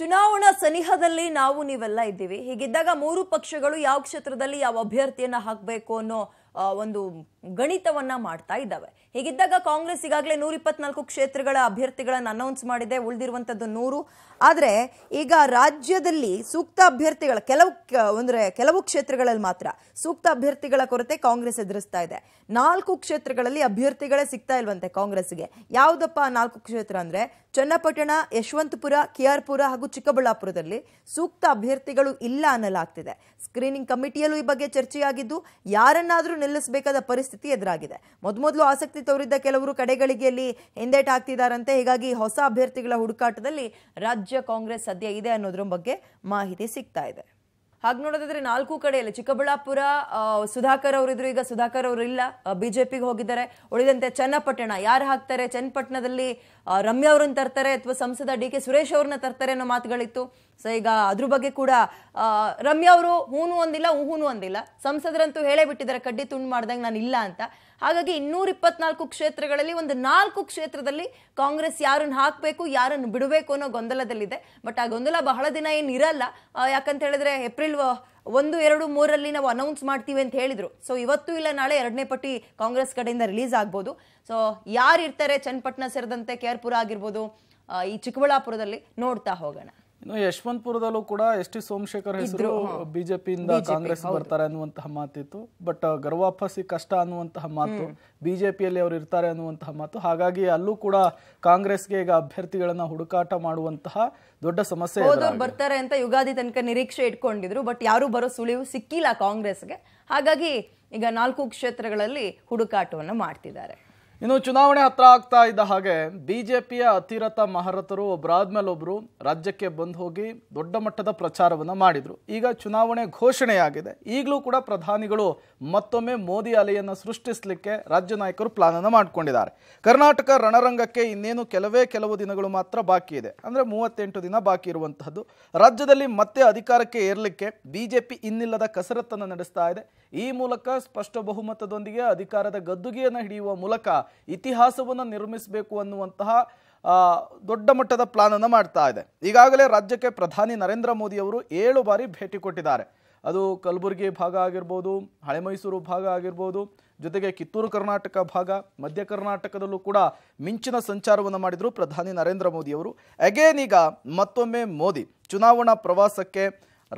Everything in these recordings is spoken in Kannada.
ಚುನಾವಣಾ ಸನಿಹದಲ್ಲಿ ನಾವು ನೀವೆಲ್ಲ ಇದ್ದೀವಿ ಹೀಗಿದ್ದಾಗ ಮೂರು ಪಕ್ಷಗಳು ಯಾವ ಕ್ಷೇತ್ರದಲ್ಲಿ ಯಾವ ಅಭ್ಯರ್ಥಿಯನ್ನು ಹಾಕಬೇಕು ಅನ್ನೋ ಒಂದು ಗಣಿತವನ್ನ ಮಾಡ್ತಾ ಇದ್ದಾವೆ ಹೀಗಿದ್ದಾಗ ಕಾಂಗ್ರೆಸ್ ಈಗಾಗಲೇ ನೂರ ಇಪ್ಪತ್ನಾಲ್ಕು ಕ್ಷೇತ್ರಗಳ ಅಭ್ಯರ್ಥಿಗಳನ್ನು ಅನೌನ್ಸ್ ಮಾಡಿದೆ ಉಳಿದಿರುವಂಥದ್ದು ನೂರು ಆದರೆ ಈಗ ರಾಜ್ಯದಲ್ಲಿ ಸೂಕ್ತ ಅಭ್ಯರ್ಥಿಗಳ ಕೆಲವು ಅಂದರೆ ಕೆಲವು ಕ್ಷೇತ್ರಗಳಲ್ಲಿ ಮಾತ್ರ ಸೂಕ್ತ ಅಭ್ಯರ್ಥಿಗಳ ಕೊರತೆ ಕಾಂಗ್ರೆಸ್ ಎದುರಿಸ್ತಾ ಇದೆ ನಾಲ್ಕು ಕ್ಷೇತ್ರಗಳಲ್ಲಿ ಅಭ್ಯರ್ಥಿಗಳೇ ಸಿಗ್ತಾ ಇಲ್ವಂತೆ ಕಾಂಗ್ರೆಸ್ಗೆ ಯಾವುದಪ್ಪ ನಾಲ್ಕು ಕ್ಷೇತ್ರ ಅಂದರೆ ಚನ್ನಪಟ್ಟಣ ಯಶವಂತಪುರ ಕೆ ಹಾಗೂ ಚಿಕ್ಕಬಳ್ಳಾಪುರದಲ್ಲಿ ಸೂಕ್ತ ಅಭ್ಯರ್ಥಿಗಳು ಇಲ್ಲ ಅನ್ನಲಾಗ್ತಿದೆ ಸ್ಕ್ರೀನಿಂಗ್ ಕಮಿಟಿಯಲ್ಲೂ ಈ ಬಗ್ಗೆ ಚರ್ಚೆಯಾಗಿದ್ದು ಯಾರನ್ನಾದರೂ ನಿಲ್ಲಿಸಬೇಕಾದ ಪರಿಸ್ಥಿತಿ ಪರಿಸ್ಥಿತಿ ಎದುರಾಗಿದೆ ಮೊದಮೊದಲು ಆಸಕ್ತಿ ತೋರಿದ್ದ ಕೆಲವರು ಕಡೆಗಳಿಗೆಯಲ್ಲಿ ಹಿಂದೇಟ್ ಹಾಕ್ತಿದ್ದಾರಂತೆ ಹೀಗಾಗಿ ಹೊಸ ಅಭ್ಯರ್ಥಿಗಳ ಹುಡುಕಾಟದಲ್ಲಿ ರಾಜ್ಯ ಕಾಂಗ್ರೆಸ್ ಸದ್ಯ ಇದೆ ಅನ್ನೋದ್ರ ಬಗ್ಗೆ ಮಾಹಿತಿ ಸಿಗ್ತಾ ಇದೆ ಹಾಗೆ ನೋಡೋದಾದ್ರೆ ನಾಲ್ಕು ಕಡೆಯಲ್ಲಿ ಚಿಕ್ಕಬಳ್ಳಾಪುರ ಸುಧಾಕರ್ ಅವರಿದ್ರು ಈಗ ಸುಧಾಕರ್ ಅವರು ಇಲ್ಲ ಬಿಜೆಪಿಗೆ ಹೋಗಿದ್ದಾರೆ ಉಳಿದಂತೆ ಚನ್ನಪಟ್ಟಣ ಯಾರು ಹಾಕ್ತಾರೆ ಚನ್ನಪಟ್ಟಣದಲ್ಲಿ ರಮ್ಯಾ ಅವ್ರನ್ನ ತರ್ತಾರೆ ಅಥವಾ ಸಂಸದ ಡಿ ಕೆ ಸುರೇಶ್ ಅವ್ರನ್ನ ತರ್ತಾರೆ ಅನ್ನೋ ಮಾತುಗಳಿತ್ತು ಸೊ ಈಗ ಅದ್ರ ಬಗ್ಗೆ ಕೂಡ ರಮ್ಯಾ ಅವರು ಹೂನು ಒಂದಿಲ್ಲ ಹೂನು ಒಂದಿಲ್ಲ ಸಂಸದರಂತೂ ಹೇಳೇ ಬಿಟ್ಟಿದ್ದಾರೆ ಕಡ್ಡಿ ತುಂಡು ಮಾಡ್ದಂಗೆ ನಾನು ಇಲ್ಲ ಅಂತ ಹಾಗಾಗಿ ಇನ್ನೂರ ಇಪ್ಪತ್ನಾಲ್ಕು ಕ್ಷೇತ್ರಗಳಲ್ಲಿ ಒಂದು ನಾಲ್ಕು ಕ್ಷೇತ್ರದಲ್ಲಿ ಕಾಂಗ್ರೆಸ್ ಯಾರನ್ನು ಹಾಕಬೇಕು ಯಾರನ್ನು ಬಿಡಬೇಕು ಅನ್ನೋ ಗೊಂದಲದಲ್ಲಿದೆ ಬಟ್ ಆ ಗೊಂದಲ ಬಹಳ ದಿನ ಏನು ಇರಲ್ಲ ಯಾಕಂತ ಹೇಳಿದ್ರೆ ಏಪ್ರಿಲ್ ಒಂದು ಎರಡು ಮೂರಲ್ಲಿ ನಾವು ಅನೌನ್ಸ್ ಮಾಡ್ತೀವಿ ಅಂತ ಹೇಳಿದ್ರು ಸೊ ಇವತ್ತು ಇಲ್ಲ ನಾಳೆ ಎರಡನೇ ಪಟ್ಟಿ ಕಾಂಗ್ರೆಸ್ ಕಡೆಯಿಂದ ರಿಲೀಸ್ ಆಗ್ಬೋದು ಸೊ ಇರ್ತಾರೆ ಚನ್ನಪಟ್ಟಣ ಸೇರಿದಂತೆ ಕೇರ್ಪುರ ಆಗಿರ್ಬೋದು ಈ ಚಿಕ್ಕಬಳ್ಳಾಪುರದಲ್ಲಿ ನೋಡ್ತಾ ಹೋಗೋಣ ಇನ್ನು ಯಶವಂತಪುರದಲ್ಲೂ ಕೂಡ ಎಸ್ ಟಿ ಸೋಮಶೇಖರ್ ಹೆಸರು ಬಿಜೆಪಿಯಿಂದ ಕಾಂಗ್ರೆಸ್ ಬರ್ತಾರೆ ಅನ್ನುವಂತಹ ಮಾತಿತ್ತು ಬಟ್ ಗರ್ವಾಪಸಿ ಕಷ್ಟ ಅನ್ನುವಂತಹ ಮಾತು ಬಿಜೆಪಿಯಲ್ಲಿ ಅವರು ಇರ್ತಾರೆ ಅನ್ನುವಂತಹ ಮಾತು ಹಾಗಾಗಿ ಅಲ್ಲೂ ಕೂಡ ಕಾಂಗ್ರೆಸ್ಗೆ ಈಗ ಅಭ್ಯರ್ಥಿಗಳನ್ನ ಹುಡುಕಾಟ ಮಾಡುವಂತಹ ದೊಡ್ಡ ಸಮಸ್ಯೆ ಬರ್ತಾರೆ ಅಂತ ಯುಗಾದಿ ತನಕ ನಿರೀಕ್ಷೆ ಇಟ್ಕೊಂಡಿದ್ರು ಬಟ್ ಯಾರು ಬರೋ ಸುಳಿವು ಸಿಕ್ಕಿಲ್ಲ ಕಾಂಗ್ರೆಸ್ಗೆ ಹಾಗಾಗಿ ಈಗ ನಾಲ್ಕು ಕ್ಷೇತ್ರಗಳಲ್ಲಿ ಹುಡುಕಾಟವನ್ನು ಮಾಡ್ತಿದ್ದಾರೆ ಇನ್ನು ಚುನಾವಣೆ ಹತ್ರ ಆಗ್ತಾ ಇದ್ದ ಹಾಗೆ ಬಿ ಜೆ ಪಿಯ ಅತಿರಥ ಮಹಾರಥರು ಒಬ್ಬರಾದ್ಮೇಲೆ ಒಬ್ಬರು ರಾಜ್ಯಕ್ಕೆ ಬಂದು ಹೋಗಿ ದೊಡ್ಡ ಮಟ್ಟದ ಪ್ರಚಾರವನ್ನು ಮಾಡಿದರು ಈಗ ಚುನಾವಣೆ ಘೋಷಣೆಯಾಗಿದೆ ಈಗಲೂ ಕೂಡ ಪ್ರಧಾನಿಗಳು ಮತ್ತೊಮ್ಮೆ ಮೋದಿ ಅಲೆಯನ್ನು ಸೃಷ್ಟಿಸಲಿಕ್ಕೆ ರಾಜ್ಯ ನಾಯಕರು ಪ್ಲಾನನ್ನು ಮಾಡಿಕೊಂಡಿದ್ದಾರೆ ಕರ್ನಾಟಕ ರಣರಂಗಕ್ಕೆ ಇನ್ನೇನು ಕೆಲವೇ ಕೆಲವು ದಿನಗಳು ಮಾತ್ರ ಬಾಕಿ ಇದೆ ಅಂದರೆ ಮೂವತ್ತೆಂಟು ದಿನ ಬಾಕಿ ಇರುವಂತಹದ್ದು ರಾಜ್ಯದಲ್ಲಿ ಮತ್ತೆ ಅಧಿಕಾರಕ್ಕೆ ಏರಲಿಕ್ಕೆ ಬಿ ಜೆ ಪಿ ಇನ್ನಿಲ್ಲದ ಕಸರತ್ತನ್ನು ನಡೆಸ್ತಾ ಇದೆ ಈ ಮೂಲಕ ಸ್ಪಷ್ಟ ಬಹುಮತದೊಂದಿಗೆ ಅಧಿಕಾರದ ಗದ್ದುಗೆಯನ್ನು ಹಿಡಿಯುವ ಮೂಲಕ ಇತಿಹಾಸವನ್ನು ನಿರ್ಮಿಸಬೇಕು ಅನ್ನುವಂತಹ ದೊಡ್ಡ ಮಟ್ಟದ ಪ್ಲಾನನ್ನು ಮಾಡ್ತಾ ಇದೆ ಈಗಾಗಲೇ ರಾಜ್ಯಕ್ಕೆ ಪ್ರಧಾನಿ ನರೇಂದ್ರ ಮೋದಿ ಅವರು ಏಳು ಬಾರಿ ಭೇಟಿ ಕೊಟ್ಟಿದ್ದಾರೆ ಅದು ಕಲಬುರಗಿ ಭಾಗ ಆಗಿರ್ಬೋದು ಹಳೆ ಮೈಸೂರು ಭಾಗ ಆಗಿರ್ಬೋದು ಜೊತೆಗೆ ಕಿತ್ತೂರು ಕರ್ನಾಟಕ ಭಾಗ ಮಧ್ಯ ಕರ್ನಾಟಕದಲ್ಲೂ ಕೂಡ ಮಿಂಚಿನ ಸಂಚಾರವನ್ನು ಮಾಡಿದರು ಪ್ರಧಾನಿ ನರೇಂದ್ರ ಮೋದಿ ಅವರು ಅಗೇನ್ ಈಗ ಮತ್ತೊಮ್ಮೆ ಮೋದಿ ಚುನಾವಣಾ ಪ್ರವಾಸಕ್ಕೆ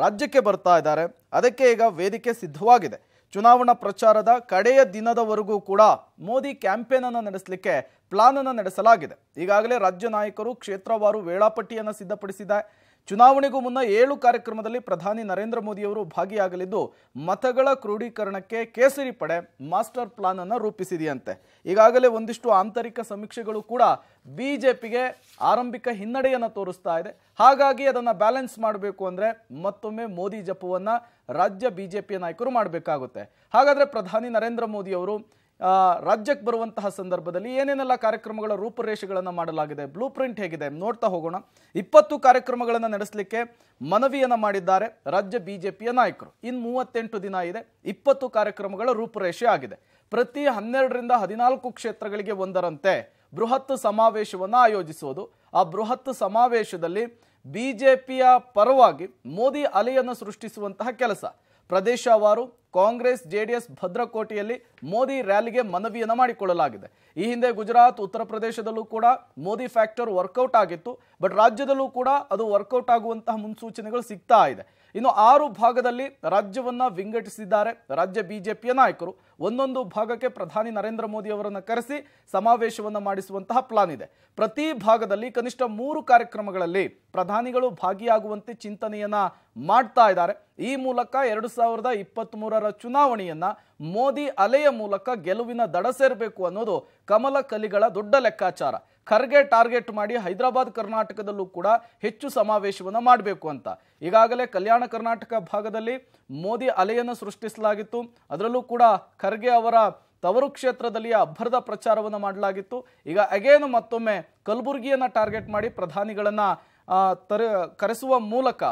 ರಾಜ್ಯಕ್ಕೆ ಬರ್ತಾ ಇದ್ದಾರೆ ಅದಕ್ಕೆ ಈಗ ವೇದಿಕೆ ಸಿದ್ಧವಾಗಿದೆ ಚುನಾವಣಾ ಪ್ರಚಾರದ ಕಡೆಯ ದಿನದವರೆಗೂ ಕೂಡ ಮೋದಿ ಕ್ಯಾಂಪೇನ್ ಅನ್ನು ನಡೆಸಲಿಕ್ಕೆ ಪ್ಲಾನ್ ಅನ್ನು ನಡೆಸಲಾಗಿದೆ ಈಗಾಗಲೇ ರಾಜ್ಯ ನಾಯಕರು ಕ್ಷೇತ್ರವಾರು ವೇಳಾಪಟ್ಟಿಯನ್ನು ಸಿದ್ಧಪಡಿಸಿದೆ ಚುನಾವಣೆಗೂ ಮುನ್ನ ಏಳು ಕಾರ್ಯಕ್ರಮದಲ್ಲಿ ಪ್ರಧಾನಿ ನರೇಂದ್ರ ಮೋದಿಯವರು ಭಾಗಿಯಾಗಲಿದ್ದು ಮತಗಳ ಕ್ರೋಢೀಕರಣಕ್ಕೆ ಕೇಸರಿ ಪಡೆ ಮಾಸ್ಟರ್ ಪ್ಲಾನ್ ಅನ್ನು ರೂಪಿಸಿದೆಯಂತೆ ಈಗಾಗಲೇ ಒಂದಿಷ್ಟು ಆಂತರಿಕ ಸಮೀಕ್ಷೆಗಳು ಕೂಡ ಬಿಜೆಪಿಗೆ ಆರಂಭಿಕ ಹಿನ್ನಡೆಯನ್ನು ತೋರಿಸ್ತಾ ಇದೆ ಹಾಗಾಗಿ ಅದನ್ನು ಬ್ಯಾಲೆನ್ಸ್ ಮಾಡಬೇಕು ಅಂದರೆ ಮತ್ತೊಮ್ಮೆ ಮೋದಿ ಜಪವನ್ನು ರಾಜ್ಯ ಬಿಜೆಪಿಯ ನಾಯಕರು ಮಾಡಬೇಕಾಗುತ್ತೆ ಹಾಗಾದರೆ ಪ್ರಧಾನಿ ನರೇಂದ್ರ ಮೋದಿ ಅವರು ರಾಜ್ಯಕ್ಕೆ ಬರುವಂತಹ ಸಂದರ್ಭದಲ್ಲಿ ಏನೇನೆಲ್ಲ ಕಾರ್ಯಕ್ರಮಗಳ ರೂಪುರೇಷೆಗಳನ್ನು ಮಾಡಲಾಗಿದೆ ಬ್ಲೂ ಪ್ರಿಂಟ್ ಹೇಗಿದೆ ನೋಡ್ತಾ ಹೋಗೋಣ ಇಪ್ಪತ್ತು ಕಾರ್ಯಕ್ರಮಗಳನ್ನು ನಡೆಸಲಿಕ್ಕೆ ಮನವಿಯನ್ನು ಮಾಡಿದ್ದಾರೆ ರಾಜ್ಯ ಬಿಜೆಪಿಯ ನಾಯಕರು ಇನ್ನು ಮೂವತ್ತೆಂಟು ದಿನ ಇದೆ ಇಪ್ಪತ್ತು ಕಾರ್ಯಕ್ರಮಗಳ ರೂಪುರೇಷೆ ಆಗಿದೆ ಪ್ರತಿ ಹನ್ನೆರಡರಿಂದ ಹದಿನಾಲ್ಕು ಕ್ಷೇತ್ರಗಳಿಗೆ ಒಂದರಂತೆ ಬೃಹತ್ ಸಮಾವೇಶವನ್ನು ಆಯೋಜಿಸುವುದು ಆ ಬೃಹತ್ ಸಮಾವೇಶದಲ್ಲಿ ಬಿ ಜೆ ಪರವಾಗಿ ಮೋದಿ ಅಲೆಯನ್ನು ಸೃಷ್ಟಿಸುವಂತಹ ಕೆಲಸ ಪ್ರದೇಶವಾರು ಕಾಂಗ್ರೆಸ್ ಜೆಡಿಎಸ್ ಭದ್ರಕೋಟೆಯಲ್ಲಿ ಮೋದಿ ರ್ಯಾಲಿಗೆ ಮನವಿಯನ್ನು ಮಾಡಿಕೊಳ್ಳಲಾಗಿದೆ ಈ ಹಿಂದೆ ಗುಜರಾತ್ ಉತ್ತರ ಪ್ರದೇಶದಲ್ಲೂ ಕೂಡ ಮೋದಿ ಫ್ಯಾಕ್ಟರ್ ವರ್ಕೌಟ್ ಆಗಿತ್ತು ಬಟ್ ರಾಜ್ಯದಲ್ಲೂ ಕೂಡ ಅದು ವರ್ಕೌಟ್ ಆಗುವಂತಹ ಮುನ್ಸೂಚನೆಗಳು ಸಿಗ್ತಾ ಇದೆ ಇನ್ನು ಆರು ಭಾಗದಲ್ಲಿ ರಾಜ್ಯವನ್ನ ವಿಂಗಡಿಸಿದ್ದಾರೆ ರಾಜ್ಯ ಬಿಜೆಪಿಯ ನಾಯಕರು ಒಂದೊಂದು ಭಾಗಕ್ಕೆ ಪ್ರಧಾನಿ ನರೇಂದ್ರ ಮೋದಿ ಅವರನ್ನು ಕರೆಸಿ ಸಮಾವೇಶವನ್ನು ಮಾಡಿಸುವಂತಹ ಪ್ಲಾನ್ ಇದೆ ಪ್ರತಿ ಭಾಗದಲ್ಲಿ ಕನಿಷ್ಠ ಮೂರು ಕಾರ್ಯಕ್ರಮಗಳಲ್ಲಿ ಪ್ರಧಾನಿಗಳು ಭಾಗಿಯಾಗುವಂತೆ ಚಿಂತನೆಯನ್ನ ಮಾಡ್ತಾ ಇದ್ದಾರೆ ಈ ಮೂಲಕ ಎರಡು ಸಾವಿರದ ಇಪ್ಪತ್ತ್ ಚುನಾವಣೆಯನ್ನ ಮೋದಿ ಅಲೆಯ ಮೂಲಕ ಗೆಲುವಿನ ದಡ ಸೇರಬೇಕು ಅನ್ನೋದು ಕಮಲ ಕಲಿಗಳ ದೊಡ್ಡ ಲೆಕ್ಕಾಚಾರ ಖರ್ಗೆ ಟಾರ್ಗೆಟ್ ಮಾಡಿ ಹೈದರಾಬಾದ್ ಕರ್ನಾಟಕದಲ್ಲೂ ಕೂಡ ಹೆಚ್ಚು ಸಮಾವೇಶವನ್ನು ಮಾಡಬೇಕು ಅಂತ ಈಗಾಗಲೇ ಕಲ್ಯಾಣ ಕರ್ನಾಟಕ ಭಾಗದಲ್ಲಿ ಮೋದಿ ಅಲೆಯನ್ನು ಸೃಷ್ಟಿಸಲಾಗಿತ್ತು ಅದರಲ್ಲೂ ಕೂಡ ಖರ್ಗೆ ಅವರ ತವರು ಕ್ಷೇತ್ರದಲ್ಲಿ ಅಬ್ಬರದ ಪ್ರಚಾರವನ್ನು ಮಾಡಲಾಗಿತ್ತು ಈಗ ಅಗೇನು ಮತ್ತೊಮ್ಮೆ ಕಲಬುರಗಿಯನ್ನು ಟಾರ್ಗೆಟ್ ಮಾಡಿ ಪ್ರಧಾನಿಗಳನ್ನು ತರ ಕರೆಸುವ ಮೂಲಕ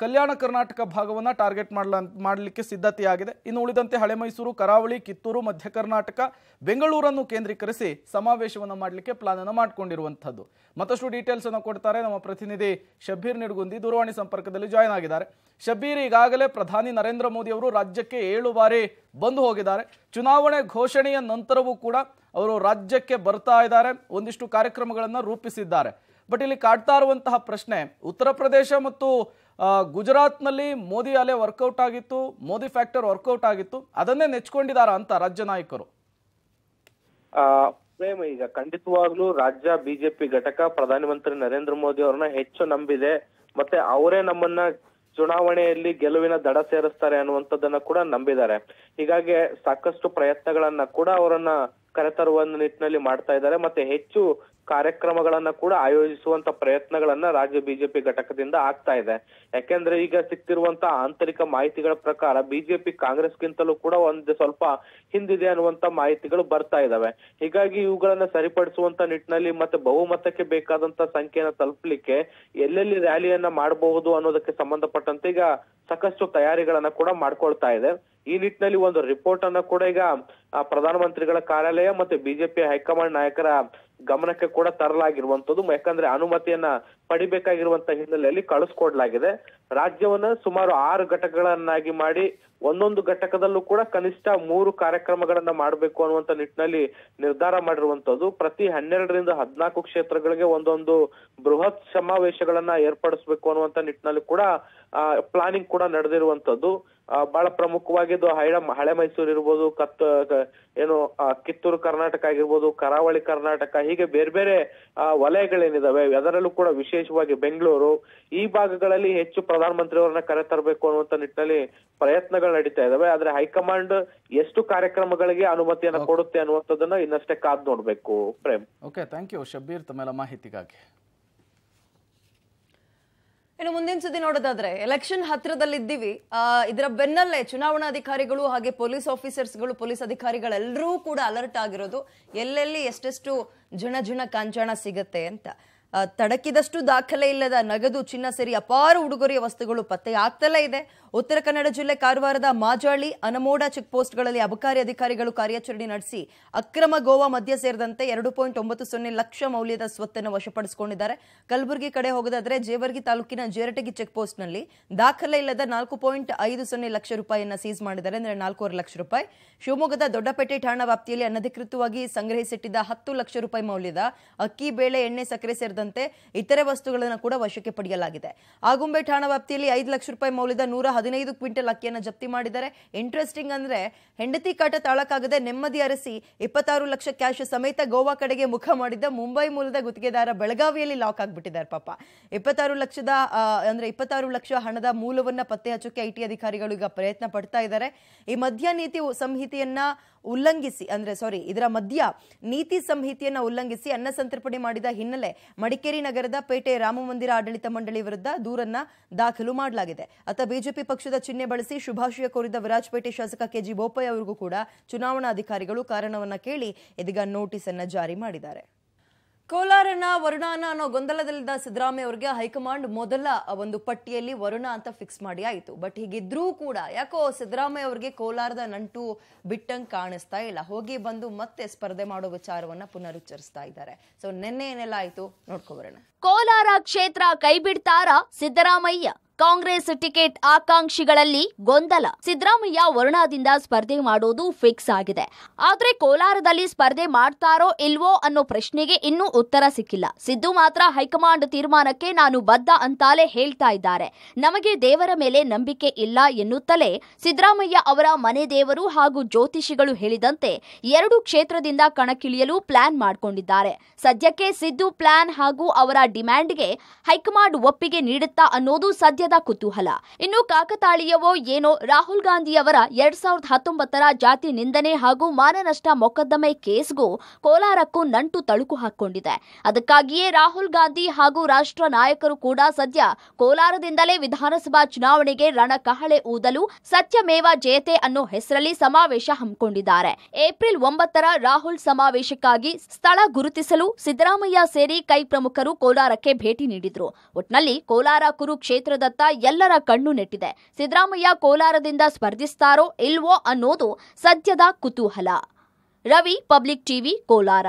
ಕಲ್ಯಾಣ ಕರ್ನಾಟಕ ಭಾಗವನ್ನು ಟಾರ್ಗೆಟ್ ಮಾಡಲ ಮಾಡಲಿಕ್ಕೆ ಸಿದ್ಧತೆಯಾಗಿದೆ ಇನ್ನು ಉಳಿದಂತೆ ಹಳೆ ಮೈಸೂರು ಕರಾವಳಿ ಕಿತ್ತೂರು ಮಧ್ಯ ಕರ್ನಾಟಕ ಬೆಂಗಳೂರನ್ನು ಕೇಂದ್ರೀಕರಿಸಿ ಸಮಾವೇಶವನ್ನು ಮಾಡಲಿಕ್ಕೆ ಅನ್ನು ಮಾಡಿಕೊಂಡಿರುವಂಥದ್ದು ಮತ್ತಷ್ಟು ಡೀಟೇಲ್ಸ್ ಅನ್ನು ಕೊಡ್ತಾರೆ ನಮ್ಮ ಪ್ರತಿನಿಧಿ ಶಬ್ಬೀರ್ ನಿಡ್ಗುಂದಿ ದೂರವಾಣಿ ಸಂಪರ್ಕದಲ್ಲಿ ಜಾಯ್ನ್ ಆಗಿದ್ದಾರೆ ಶಬ್ಬೀರ್ ಈಗಾಗಲೇ ಪ್ರಧಾನಿ ನರೇಂದ್ರ ಮೋದಿ ಅವರು ರಾಜ್ಯಕ್ಕೆ ಏಳು ಬಾರಿ ಬಂದು ಹೋಗಿದ್ದಾರೆ ಚುನಾವಣೆ ಘೋಷಣೆಯ ನಂತರವೂ ಕೂಡ ಅವರು ರಾಜ್ಯಕ್ಕೆ ಬರ್ತಾ ಇದ್ದಾರೆ ಒಂದಿಷ್ಟು ಕಾರ್ಯಕ್ರಮಗಳನ್ನು ರೂಪಿಸಿದ್ದಾರೆ ಬಟ್ ಇಲ್ಲಿ ಕಾಡ್ತಾ ಇರುವಂತಹ ಪ್ರಶ್ನೆ ಉತ್ತರ ಪ್ರದೇಶ ಮತ್ತು ಗುಜರಾತ್ ನಲ್ಲಿ ಮೋದಿ ಅಲೆ ವರ್ಕೌಟ್ ಆಗಿತ್ತು ಮೋದಿ ಫ್ಯಾಕ್ಟರ್ ವರ್ಕೌಟ್ ಆಗಿತ್ತು ಅದನ್ನೇ ನೆಚ್ಕೊಂಡಿದಾರ ಅಂತ ರಾಜ್ಯ ನಾಯಕರು ಪ್ರೇಮ ಈಗ ಖಂಡಿತವಾಗ್ಲೂ ರಾಜ್ಯ ಬಿಜೆಪಿ ಘಟಕ ಪ್ರಧಾನಮಂತ್ರಿ ನರೇಂದ್ರ ಮೋದಿ ಅವ್ರನ್ನ ಹೆಚ್ಚು ನಂಬಿದೆ ಮತ್ತೆ ಅವರೇ ನಮ್ಮನ್ನ ಚುನಾವಣೆಯಲ್ಲಿ ಗೆಲುವಿನ ದಡ ಸೇರಿಸ್ತಾರೆ ಅನ್ನುವಂಥದ್ದನ್ನ ಕೂಡ ನಂಬಿದ್ದಾರೆ ಹೀಗಾಗಿ ಸಾಕಷ್ಟು ಪ್ರಯತ್ನಗಳನ್ನ ಕೂಡ ಅವರನ್ನ ಕರೆತರುವ ನಿಟ್ಟಿನಲ್ಲಿ ಮಾಡ್ತಾ ಇದ್ದಾರೆ ಮತ್ತೆ ಹೆಚ್ಚು ಕಾರ್ಯಕ್ರಮಗಳನ್ನ ಕೂಡ ಆಯೋಜಿಸುವಂತ ಪ್ರಯತ್ನಗಳನ್ನ ರಾಜ್ಯ ಬಿಜೆಪಿ ಘಟಕದಿಂದ ಆಗ್ತಾ ಇದೆ ಯಾಕೆಂದ್ರೆ ಈಗ ಸಿಕ್ತಿರುವಂತ ಆಂತರಿಕ ಮಾಹಿತಿಗಳ ಪ್ರಕಾರ ಬಿಜೆಪಿ ಕಾಂಗ್ರೆಸ್ಗಿಂತಲೂ ಕೂಡ ಒಂದು ಸ್ವಲ್ಪ ಹಿಂದಿದೆ ಅನ್ನುವಂತ ಮಾಹಿತಿಗಳು ಬರ್ತಾ ಇದಾವೆ ಹೀಗಾಗಿ ಇವುಗಳನ್ನ ಸರಿಪಡಿಸುವಂತ ನಿಟ್ಟಿನಲ್ಲಿ ಮತ್ತೆ ಬಹುಮತಕ್ಕೆ ಬೇಕಾದಂತ ಸಂಖ್ಯೆಯನ್ನ ತಲುಪಲಿಕ್ಕೆ ಎಲ್ಲೆಲ್ಲಿ ರ್ಯಾಲಿಯನ್ನ ಮಾಡಬಹುದು ಅನ್ನೋದಕ್ಕೆ ಸಂಬಂಧಪಟ್ಟಂತೆ ಈಗ ಸಾಕಷ್ಟು ತಯಾರಿಗಳನ್ನ ಕೂಡ ಮಾಡ್ಕೊಳ್ತಾ ಇದೆ ಈ ನಿಟ್ಟಿನಲ್ಲಿ ಒಂದು ರಿಪೋರ್ಟ್ ಅನ್ನ ಕೂಡ ಈಗ ಪ್ರಧಾನಮಂತ್ರಿಗಳ ಕಾರ್ಯಾಲಯ ಮತ್ತೆ ಬಿಜೆಪಿ ಹೈಕಮಾಂಡ್ ನಾಯಕರ ಗಮನಕ್ಕೆ ಕೂಡ ತರಲಾಗಿರುವಂತದ್ದು ಯಾಕಂದ್ರೆ ಅನುಮತಿಯನ್ನ ಪಡಿಬೇಕಾಗಿರುವಂತ ಹಿನ್ನೆಲೆಯಲ್ಲಿ ಕಳಿಸ್ಕೊಡ್ಲಾಗಿದೆ ರಾಜ್ಯವನ್ನ ಸುಮಾರು ಆರು ಘಟಕಗಳನ್ನಾಗಿ ಮಾಡಿ ಒಂದೊಂದು ಘಟಕದಲ್ಲೂ ಕೂಡ ಕನಿಷ್ಠ ಮೂರು ಕಾರ್ಯಕ್ರಮಗಳನ್ನ ಮಾಡಬೇಕು ಅನ್ನುವಂತ ನಿಟ್ಟಿನಲ್ಲಿ ನಿರ್ಧಾರ ಮಾಡಿರುವಂತದ್ದು ಪ್ರತಿ ಹನ್ನೆರಡರಿಂದ ಹದಿನಾಲ್ಕು ಕ್ಷೇತ್ರಗಳಿಗೆ ಒಂದೊಂದು ಬೃಹತ್ ಸಮಾವೇಶಗಳನ್ನ ಏರ್ಪಡಿಸಬೇಕು ಅನ್ನುವಂತ ನಿಟ್ಟಿನಲ್ಲಿ ಕೂಡ ಪ್ಲಾನಿಂಗ್ ಕೂಡ ನಡೆದಿರುವಂತದ್ದು ಬಹಳ ಪ್ರಮುಖವಾಗಿದ್ದು ಹಳೆ ಹಳೆ ಮೈಸೂರು ಇರ್ಬೋದು ಕತ್ ಏನು ಕಿತ್ತೂರು ಕರ್ನಾಟಕ ಆಗಿರ್ಬೋದು ಕರಾವಳಿ ಕರ್ನಾಟಕ ಹೀಗೆ ಬೇರೆ ಬೇರೆ ವಲಯಗಳೇನಿದಾವೆ ಅದರಲ್ಲೂ ಕೂಡ ವಿಶೇಷವಾಗಿ ಬೆಂಗಳೂರು ಈ ಭಾಗಗಳಲ್ಲಿ ಹೆಚ್ಚು ಪ್ರಧಾನಮಂತ್ರಿ ಅವರನ್ನ ಕರೆತರಬೇಕು ಅನ್ನುವಂತ ನಿಟ್ಟಿನಲ್ಲಿ ಪ್ರಯತ್ನಗಳು ನಡೀತಾ ಇದಾವೆ ಆದ್ರೆ ಹೈಕಮಾಂಡ್ ಎಷ್ಟು ಕಾರ್ಯಕ್ರಮಗಳಿಗೆ ಅನುಮತಿಯನ್ನು ಕೊಡುತ್ತೆ ಅನ್ನುವಂಥದ್ದನ್ನ ಇನ್ನಷ್ಟೇ ಕಾದ್ ನೋಡ್ಬೇಕು Prem okay thank you Shabbir ತಮ್ಮೆಲ್ಲ ಮಾಹಿತಿಗಾಗಿ ಇನ್ನು ಮುಂದಿನ ಸುದ್ದಿ ನೋಡೋದಾದ್ರೆ ಎಲೆಕ್ಷನ್ ಹತ್ತಿರದಲ್ಲಿದ್ದೀವಿ ಇದರ ಬೆನ್ನಲ್ಲೇ ಚುನಾವಣಾ ಅಧಿಕಾರಿಗಳು ಹಾಗೆ ಪೊಲೀಸ್ ಆಫೀಸರ್ಸ್ಗಳು ಪೊಲೀಸ್ ಅಧಿಕಾರಿಗಳೆಲ್ಲರೂ ಕೂಡ ಅಲರ್ಟ್ ಆಗಿರೋದು ಎಲ್ಲೆಲ್ಲಿ ಎಷ್ಟೆಷ್ಟು ಜನ ಜನ ಕಾಂಚಾಣ ಸಿಗುತ್ತೆ ಅಂತ ತಡಕಿದಷ್ಟು ದಾಖಲೆ ಇಲ್ಲದ ನಗದು ಚಿನ್ನ ಸೇರಿ ಅಪಾರ ಉಡುಗೊರೆಯ ವಸ್ತುಗಳು ಪತ್ತೆಯಾಗ್ತಲೇ ಇದೆ ಉತ್ತರ ಕನ್ನಡ ಜಿಲ್ಲೆ ಕಾರವಾರದ ಮಾಜಾಳಿ ಅನಮೋಡ ಚೆಕ್ ಅಬಕಾರಿ ಅಧಿಕಾರಿಗಳು ಕಾರ್ಯಾಚರಣೆ ನಡೆಸಿ ಅಕ್ರಮ ಗೋವಾ ಮದ್ಯ ಸೇರಿದಂತೆ ಎರಡು ಪಾಯಿಂಟ್ ಒಂಬತ್ತು ಸೊನ್ನೆ ಲಕ್ಷ ಮೌಲ್ಯದ ಸ್ವತ್ತನ್ನು ವಶಪಡಿಸಿಕೊಂಡಿದ್ದಾರೆ ಕಲಬುರಗಿ ಕಡೆ ಹೋಗೋದಾದ್ರೆ ಜೇವರ್ಗಿ ತಾಲೂಕಿನ ಜೇರಟಗಿ ಚೆಕ್ ನಲ್ಲಿ ದಾಖಲೆ ಇಲ್ಲದ ನಾಲ್ಕು ಪಾಯಿಂಟ್ ಐದು ಸೊನ್ನೆ ಲಕ್ಷ ರೂಪಾಯಿಯನ್ನು ಸೀಸ್ ಮಾಡಿದ್ದಾರೆ ಅಂದರೆ ನಾಲ್ಕೂವರೆ ಲಕ್ಷ ರೂಪಾಯಿ ಶಿವಮೊಗ್ಗದ ದೊಡ್ಡಪೇಟೆ ಠಾಣಾ ವ್ಯಾಪ್ತಿಯಲ್ಲಿ ಅನಧಿಕೃತವಾಗಿ ಸಂಗ್ರಹಿಸಿಟ್ಟಿದ್ದ ಹತ್ತು ಲಕ್ಷ ರೂಪಾಯಿ ಮೌಲ್ಯದ ಅಕ್ಕಿ ಬೇಳೆ ಎಣ್ಣೆ ಸಕ್ಕರೆ ಸೇರಿದಂತೆ ಸೇರಿದಂತೆ ಇತರೆ ವಸ್ತುಗಳನ್ನು ಕೂಡ ವಶಕ್ಕೆ ಪಡೆಯಲಾಗಿದೆ ಆಗುಂಬೆ ಠಾಣಾ ವ್ಯಾಪ್ತಿಯಲ್ಲಿ ಐದು ಲಕ್ಷ ರೂಪಾಯಿ ಮೌಲ್ಯದ ನೂರ ಹದಿನೈದು ಕ್ವಿಂಟಲ್ ಅಕ್ಕಿಯನ್ನು ಜಪ್ತಿ ಮಾಡಿದ್ದಾರೆ ಇಂಟ್ರೆಸ್ಟಿಂಗ್ ಅಂದ್ರೆ ಹೆಂಡತಿ ಕಾಟ ತಾಳಕ್ಕಾಗದೆ ನೆಮ್ಮದಿ ಅರಸಿ ಇಪ್ಪತ್ತಾರು ಲಕ್ಷ ಕ್ಯಾಶ್ ಸಮೇತ ಗೋವಾ ಕಡೆಗೆ ಮುಖ ಮಾಡಿದ್ದ ಮುಂಬೈ ಮೂಲದ ಗುತ್ತಿಗೆದಾರ ಬೆಳಗಾವಿಯಲ್ಲಿ ಲಾಕ್ ಆಗಿಬಿಟ್ಟಿದ್ದಾರೆ ಪಾಪ ಇಪ್ಪತ್ತಾರು ಲಕ್ಷದ ಅಂದ್ರೆ ಇಪ್ಪತ್ತಾರು ಲಕ್ಷ ಹಣದ ಮೂಲವನ್ನ ಪತ್ತೆ ಹಚ್ಚೋಕೆ ಐಟಿ ಅಧಿಕಾರಿಗಳು ಈಗ ಪ್ರಯತ್ನ ಪಡ್ತಾ ಇದ್ದಾರೆ ಈ ಮದ್ಯ ನೀತಿ ಸಂಹಿತೆಯನ್ನ ಉಲ್ಲಂಘಿಸಿ ಅಂದ್ರೆ ಸಾರಿ ಇದರ ಮದ್ಯ ನೀತಿ ಸಂಹಿತೆಯನ್ನ ಉಲ್ಲಂಘಿಸಿ ಅನ್ನ ಸಂತರ್ಪಣೆ ಮಾಡಿದ ಹಿನ್ನೆಲೆ ಮಡಿಕೇರಿ ನಗರದ ಪೇಟೆ ರಾಮಮಂದಿರ ಆಡಳಿತ ಮಂಡಳಿ ವಿರುದ್ಧ ದೂರನ್ನ ದಾಖಲು ಮಾಡಲಾಗಿದೆ ಅತ್ತ ಬಿಜೆಪಿ ಪಕ್ಷದ ಚಿಹ್ನೆ ಬಳಸಿ ಶುಭಾಶಯ ಕೋರಿದ ವಿರಾಜಪೇಟೆ ಶಾಸಕ ಕೆಜಿ ಬೋಪಯ್ಯ ಅವರಿಗೂ ಕೂಡ ಚುನಾವಣಾಧಿಕಾರಿಗಳು ಕಾರಣವನ್ನ ಕೇಳಿ ಇದೀಗ ನೋಟಿಸ್ ಅನ್ನ ಜಾರಿ ಮಾಡಿದ್ದಾರೆ ಕೋಲಾರನ ವರುಣಾನ ಅನ್ನೋ ಗೊಂದಲದಲ್ಲಿದ್ದ ಸಿದ್ದರಾಮಯ್ಯ ಅವರಿಗೆ ಹೈಕಮಾಂಡ್ ಮೊದಲ ಒಂದು ಪಟ್ಟಿಯಲ್ಲಿ ವರುಣ ಅಂತ ಫಿಕ್ಸ್ ಮಾಡಿ ಆಯಿತು ಬಟ್ ಹೀಗಿದ್ರೂ ಕೂಡ ಯಾಕೋ ಸಿದ್ದರಾಮಯ್ಯ ಅವರಿಗೆ ಕೋಲಾರದ ನಂಟು ಬಿಟ್ಟಂಗೆ ಕಾಣಿಸ್ತಾ ಇಲ್ಲ ಹೋಗಿ ಬಂದು ಮತ್ತೆ ಸ್ಪರ್ಧೆ ಮಾಡೋ ವಿಚಾರವನ್ನ ಪುನರುಚ್ಚರಿಸ್ತಾ ಇದ್ದಾರೆ ಸೊ ನಿನ್ನೆ ಏನೆಲ್ಲ ಆಯಿತು ಬರೋಣ ಕೋಲಾರ ಕ್ಷೇತ್ರ ಕೈ ಬಿಡ್ತಾರಾ ಸಿದ್ದರಾಮಯ್ಯ ಕಾಂಗ್ರೆಸ್ ಟಿಕೆಟ್ ಆಕಾಂಕ್ಷಿಗಳಲ್ಲಿ ಗೊಂದಲ ಸಿದ್ದರಾಮಯ್ಯ ವರುಣಾದಿಂದ ಸ್ಪರ್ಧೆ ಮಾಡೋದು ಫಿಕ್ಸ್ ಆಗಿದೆ ಆದ್ರೆ ಕೋಲಾರದಲ್ಲಿ ಸ್ಪರ್ಧೆ ಮಾಡ್ತಾರೋ ಇಲ್ವೋ ಅನ್ನೋ ಪ್ರಶ್ನೆಗೆ ಇನ್ನೂ ಉತ್ತರ ಸಿಕ್ಕಿಲ್ಲ ಸಿದ್ದು ಮಾತ್ರ ಹೈಕಮಾಂಡ್ ತೀರ್ಮಾನಕ್ಕೆ ನಾನು ಬದ್ಧ ಅಂತಾಲೇ ಹೇಳ್ತಾ ಇದ್ದಾರೆ ನಮಗೆ ದೇವರ ಮೇಲೆ ನಂಬಿಕೆ ಇಲ್ಲ ಎನ್ನುತ್ತಲೇ ಸಿದ್ದರಾಮಯ್ಯ ಅವರ ಮನೆ ದೇವರು ಹಾಗೂ ಜ್ಯೋತಿಷಿಗಳು ಹೇಳಿದಂತೆ ಎರಡು ಕ್ಷೇತ್ರದಿಂದ ಕಣಕ್ಕಿಳಿಯಲು ಪ್ಲಾನ್ ಮಾಡಿಕೊಂಡಿದ್ದಾರೆ ಸದ್ಯಕ್ಕೆ ಸಿದ್ದು ಪ್ಲಾನ್ ಹಾಗೂ ಅವರ ಡಿಮ್ಯಾಂಡ್ಗೆ ಹೈಕಮಾಂಡ್ ಒಪ್ಪಿಗೆ ನೀಡುತ್ತಾ ಅನ್ನೋದು ಸದ್ಯ ಕುತೂಹಲ ಇನ್ನು ಕಾಕತಾಳೀಯವೋ ಏನೋ ರಾಹುಲ್ ಗಾಂಧಿಯವರ ಎರಡ್ ಸಾವಿರದ ಹತ್ತೊಂಬತ್ತರ ಜಾತಿ ನಿಂದನೆ ಹಾಗೂ ಮಾನನಷ್ಟ ಮೊಕದ್ದಮೆ ಕೇಸ್ಗೂ ಕೋಲಾರಕ್ಕೂ ನಂಟು ತಳುಕು ಹಾಕೊಂಡಿದೆ ಅದಕ್ಕಾಗಿಯೇ ರಾಹುಲ್ ಗಾಂಧಿ ಹಾಗೂ ರಾಷ್ಟ್ರ ನಾಯಕರು ಕೂಡ ಸದ್ಯ ಕೋಲಾರದಿಂದಲೇ ವಿಧಾನಸಭಾ ಚುನಾವಣೆಗೆ ರಣಕಹಳೆ ಊದಲು ಸತ್ಯಮೇವ ಜಯತೆ ಅನ್ನೋ ಹೆಸರಲ್ಲಿ ಸಮಾವೇಶ ಹಮ್ಮಿಕೊಂಡಿದ್ದಾರೆ ಏಪ್ರಿಲ್ ಒಂಬತ್ತರ ರಾಹುಲ್ ಸಮಾವೇಶಕ್ಕಾಗಿ ಸ್ಥಳ ಗುರುತಿಸಲು ಸಿದ್ದರಾಮಯ್ಯ ಸೇರಿ ಕೈ ಪ್ರಮುಖರು ಕೋಲಾರಕ್ಕೆ ಭೇಟಿ ನೀಡಿದ್ರು ಒಟ್ನಲ್ಲಿ ಕೋಲಾರ ಕುರು ಕ್ಷೇತ್ರದ ಭಾರತ ಎಲ್ಲರ ಕಣ್ಣು ನೆಟ್ಟಿದೆ ಸಿದ್ದರಾಮಯ್ಯ ಕೋಲಾರದಿಂದ ಸ್ಪರ್ಧಿಸ್ತಾರೋ ಇಲ್ವೋ ಅನ್ನೋದು ಸದ್ಯದ ಕುತೂಹಲ ರವಿ ಪಬ್ಲಿಕ್ ಟಿವಿ ಕೋಲಾರ